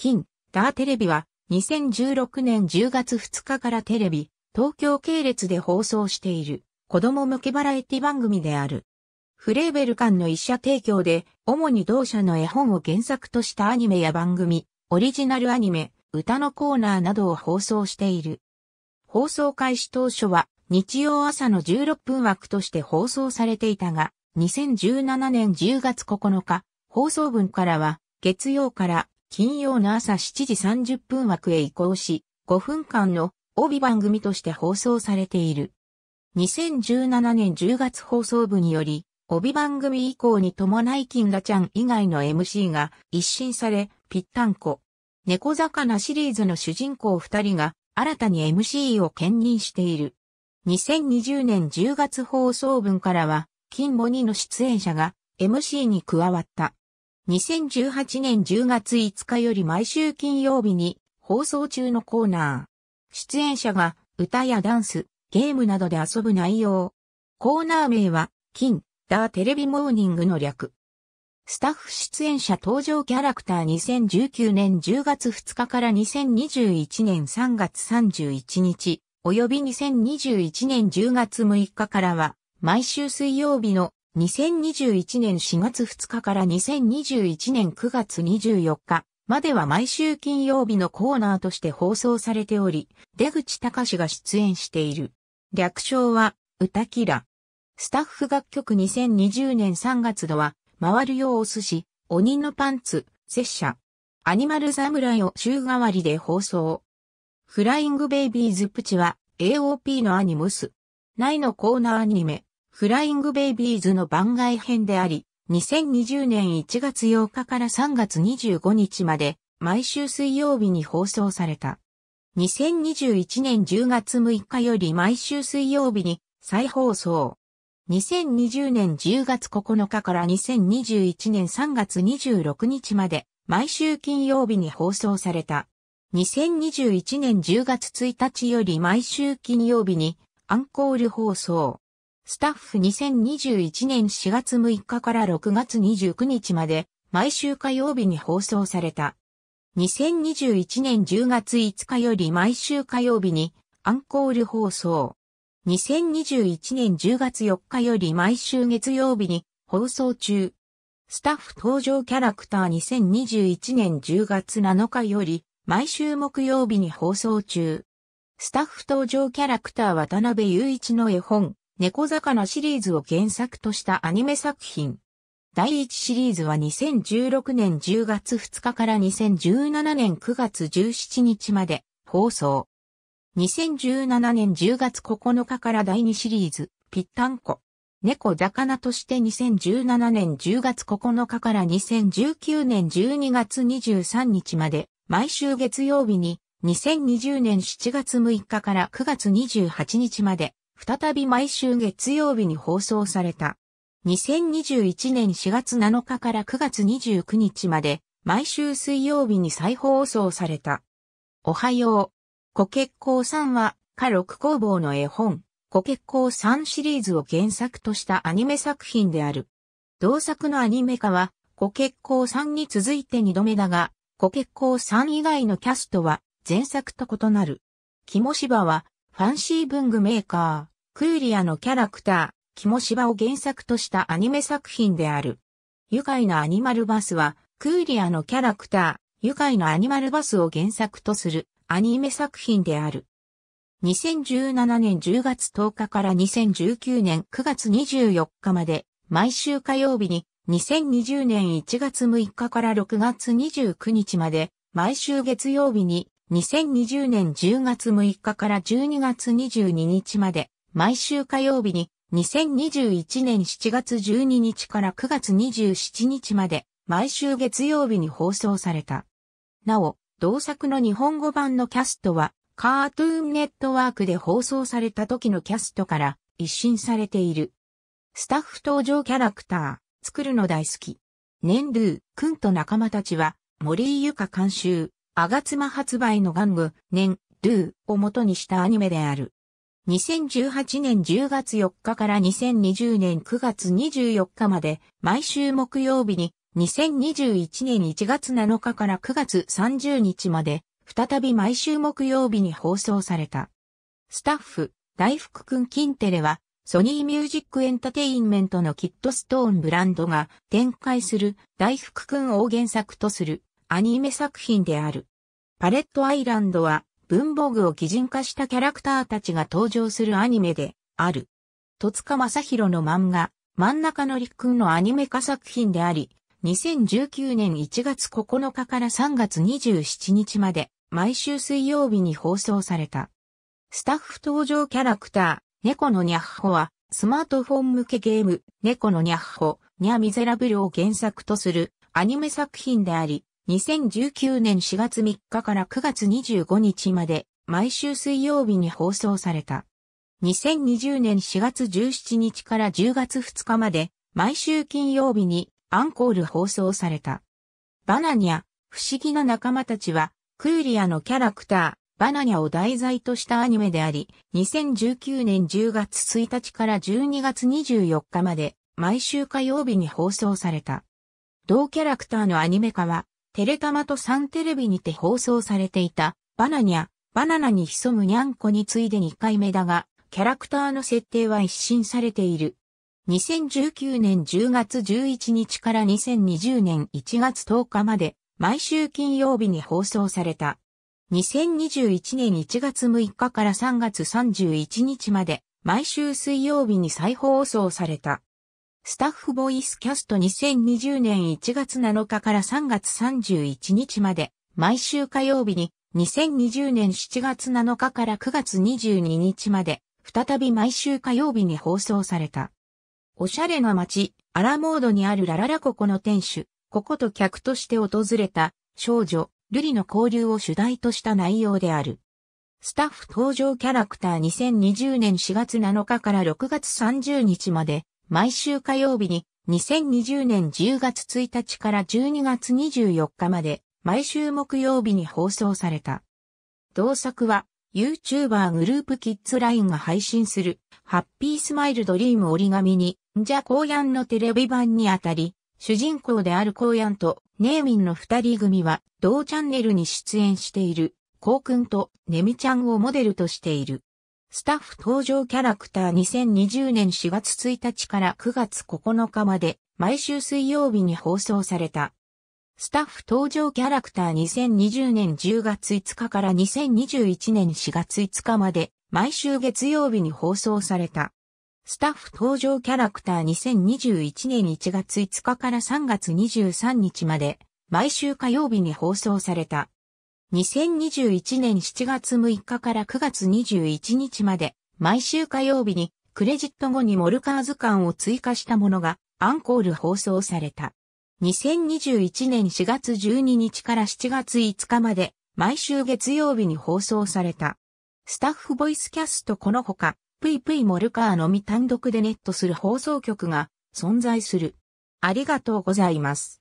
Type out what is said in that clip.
金、ダーテレビは2016年10月2日からテレビ、東京系列で放送している子供向けバラエティ番組である。フレーベル間の一社提供で、主に同社の絵本を原作としたアニメや番組、オリジナルアニメ、歌のコーナーなどを放送している。放送開始当初は日曜朝の16分枠として放送されていたが、2017年10月9日、放送分からは月曜から金曜の朝7時30分枠へ移行し、5分間の帯番組として放送されている。2017年10月放送部により、帯番組以降に伴い金田ちゃん以外の MC が一新され、ぴったんこ。猫魚シリーズの主人公2人が新たに MC を兼任している。2020年10月放送分からは、金5人の出演者が MC に加わった。2018年10月5日より毎週金曜日に放送中のコーナー。出演者が歌やダンス、ゲームなどで遊ぶ内容。コーナー名は、金、ダーテレビモーニングの略。スタッフ出演者登場キャラクター2019年10月2日から2021年3月31日、及び2021年10月6日からは、毎週水曜日の2021年4月2日から2021年9月24日までは毎週金曜日のコーナーとして放送されており、出口隆が出演している。略称は、歌キラ。スタッフ楽曲2020年3月度は、回るようお寿司、鬼のパンツ、拙者。アニマル侍を週替わりで放送。フライングベイビーズプチは AOP のアニムス。内のコーナーアニメ。フライングベイビーズの番外編であり、2020年1月8日から3月25日まで、毎週水曜日に放送された。2021年10月6日より毎週水曜日に再放送。2020年10月9日から2021年3月26日まで毎週金曜日に放送された。2021年10月1日より毎週金曜日にアンコール放送。スタッフ2021年4月6日から6月29日まで毎週火曜日に放送された。2021年10月5日より毎週火曜日にアンコール放送。2021年10月4日より毎週月曜日に放送中。スタッフ登場キャラクター2021年10月7日より毎週木曜日に放送中。スタッフ登場キャラクター渡辺雄一の絵本、猫魚シリーズを原作としたアニメ作品。第1シリーズは2016年10月2日から2017年9月17日まで放送。2017年10月9日から第2シリーズ、ぴったんこ。猫魚として2017年10月9日から2019年12月23日まで、毎週月曜日に、2020年7月6日から9月28日まで再び毎週月曜日に放送された。2021年4月7日から9月29日まで、毎週水曜日に再放送された。おはよう。小結婚さんは、ロ六工房の絵本、小結婚さんシリーズを原作としたアニメ作品である。同作のアニメ化は、小結婚さんに続いて2度目だが、小結婚さん以外のキャストは、前作と異なる。肝芝は、ファンシー文具メーカー、クーリアのキャラクター、キモシバを原作としたアニメ作品である。愉快なアニマルバスは、クーリアのキャラクター、愉快なアニマルバスを原作とするアニメ作品である。2017年10月10日から2019年9月24日まで、毎週火曜日に、2020年1月6日から6月29日まで、毎週月曜日に2020年10月6日から12月22日まで、毎週火曜日に、2021年7月12日から9月27日まで、毎週月曜日に放送された。なお、同作の日本語版のキャストは、カートゥーンネットワークで放送された時のキャストから一新されている。スタッフ登場キャラクター、作るの大好き。年ルー、くんと仲間たちは、森井ゆか監修、アガツマ発売の玩具、年、ルーを元にしたアニメである。2018年10月4日から2020年9月24日まで、毎週木曜日に、2021年1月7日から9月30日まで、再び毎週木曜日に放送された。スタッフ、大福くん金テレは、ソニーミュージックエンタテインメントのキッドストーンブランドが展開する大福くんを原作とするアニメ作品である。パレットアイランドは文房具を擬人化したキャラクターたちが登場するアニメである。戸塚正宏の漫画、真ん中のりっくんのアニメ化作品であり、2019年1月9日から3月27日まで毎週水曜日に放送された。スタッフ登場キャラクター、猫のニャッホはスマートフォン向けゲーム、猫のニャッホ、ニャミゼラブルを原作とするアニメ作品であり、2019年4月3日から9月25日まで毎週水曜日に放送された。2020年4月17日から10月2日まで毎週金曜日にアンコール放送された。バナニャ、不思議な仲間たちはクーリアのキャラクター、バナニャを題材としたアニメであり、2019年10月1日から12月24日まで毎週火曜日に放送された。同キャラクターのアニメ化はテレタマとサンテレビにて放送されていた、バナニャ、バナナに潜むニャンコに次いで2回目だが、キャラクターの設定は一新されている。2019年10月11日から2020年1月10日まで、毎週金曜日に放送された。2021年1月6日から3月31日まで、毎週水曜日に再放送された。スタッフボイスキャスト2020年1月7日から3月31日まで、毎週火曜日に、2020年7月7日から9月22日まで、再び毎週火曜日に放送された。おしゃれな街、アラモードにあるラララココの店主、ココと客として訪れた少女、ルリの交流を主題とした内容である。スタッフ登場キャラクター2020年4月7日から6月30日まで毎週火曜日に2020年10月1日から12月24日まで毎週木曜日に放送された。同作は YouTuber グループキッズラインが配信するハッピースマイルドリーム折り紙にじゃこうやんのテレビ版にあたり、主人公であるこうやんとネーミンの二人組は同チャンネルに出演しているこうくんとネミちゃんをモデルとしている。スタッフ登場キャラクター2020年4月1日から9月9日まで毎週水曜日に放送された。スタッフ登場キャラクター2020年10月5日から2021年4月5日まで毎週月曜日に放送された。スタッフ登場キャラクター2021年1月5日から3月23日まで毎週火曜日に放送された。2021年7月6日から9月21日まで、毎週火曜日に、クレジット後にモルカー図鑑を追加したものが、アンコール放送された。2021年4月12日から7月5日まで、毎週月曜日に放送された。スタッフボイスキャストこのほか、ぷいぷいモルカーのみ単独でネットする放送局が存在する。ありがとうございます。